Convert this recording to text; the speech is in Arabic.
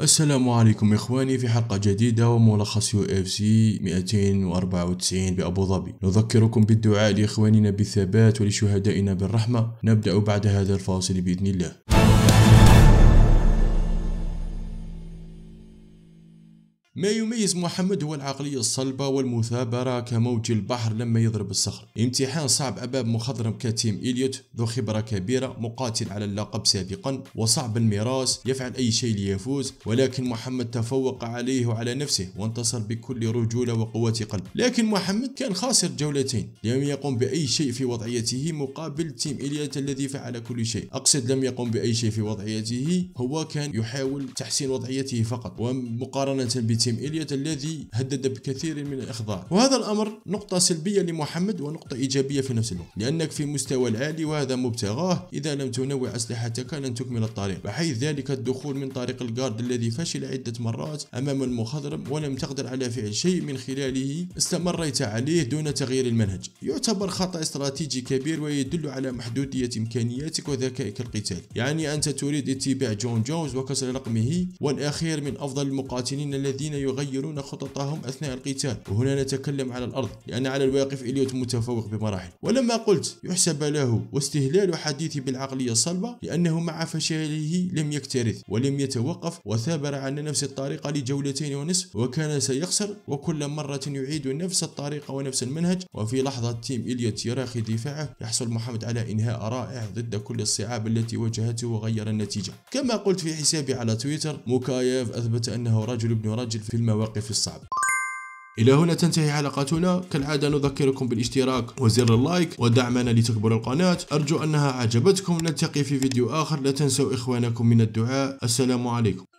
السلام عليكم اخواني في حلقة جديدة وملخص يو اف سي 294 بابو ظبي نذكركم بالدعاء لاخواننا بالثبات ولشهدائنا بالرحمة نبدأ بعد هذا الفاصل باذن الله ما يميز محمد هو العقلية الصلبة والمثابرة كموج البحر لما يضرب الصخر امتحان صعب أباب مخضرم كتيم إليوت ذو خبرة كبيرة مقاتل على اللقب سابقا وصعب الميراث يفعل أي شيء ليفوز ولكن محمد تفوق عليه وعلى نفسه وانتصر بكل رجولة وقوة قلب لكن محمد كان خاسر جولتين لم يقم بأي شيء في وضعيته مقابل تيم إليوت الذي فعل كل شيء أقصد لم يقم بأي شيء في وضعيته هو كان يحاول تحسين وضعيته فقط ومقارنة بتيم تيم إليوت الذي هدد بكثير من الإخضاع وهذا الأمر نقطة سلبية لمحمد ونقطة إيجابية في نفس الوقت لأنك في مستوى العالي وهذا مبتغاه إذا لم تنوع أسلحتك لن تكمل الطريق بحيث ذلك الدخول من طريق الجارد الذي فشل عدة مرات أمام المخضرم ولم تقدر على فعل شيء من خلاله استمريت عليه دون تغيير المنهج يعتبر خطأ استراتيجي كبير ويدل على محدودية إمكانياتك وذكائك القتالي يعني أنت تريد اتباع جون جونز وكسر رقمه والأخير من أفضل المقاتلين الذين الذين يغيرون خططهم أثناء القتال وهنا نتكلم على الأرض لأن على الواقف إليوت متفوق بمراحل ولما قلت يحسب له واستهلال حديثي بالعقلية الصلبة لأنه مع فشله لم يكترث ولم يتوقف وثابر على نفس الطريقة لجولتين ونصف وكان سيخسر وكل مرة يعيد نفس الطريقة ونفس المنهج وفي لحظة تيم إليوت يراخي دفاعه يحصل محمد على إنهاء رائع ضد كل الصعاب التي واجهته وغير النتيجة كما قلت في حسابي على تويتر موكايف أثبت أنه رجل ابن رجل المزيد في المواقف الصعبة إلى هنا تنتهي حلقتنا كالعادة نذكركم بالاشتراك وزر اللايك ودعمنا لتكبر القناة أرجو أنها عجبتكم نلتقي في فيديو آخر لا تنسوا إخوانكم من الدعاء السلام عليكم